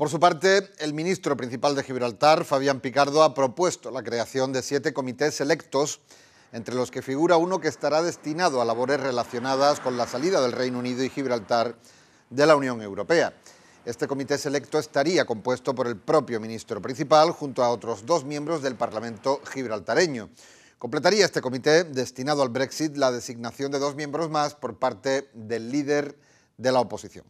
Por su parte, el ministro principal de Gibraltar, Fabián Picardo, ha propuesto la creación de siete comités electos, entre los que figura uno que estará destinado a labores relacionadas con la salida del Reino Unido y Gibraltar de la Unión Europea. Este comité selecto estaría compuesto por el propio ministro principal junto a otros dos miembros del Parlamento gibraltareño. Completaría este comité destinado al Brexit la designación de dos miembros más por parte del líder de la oposición.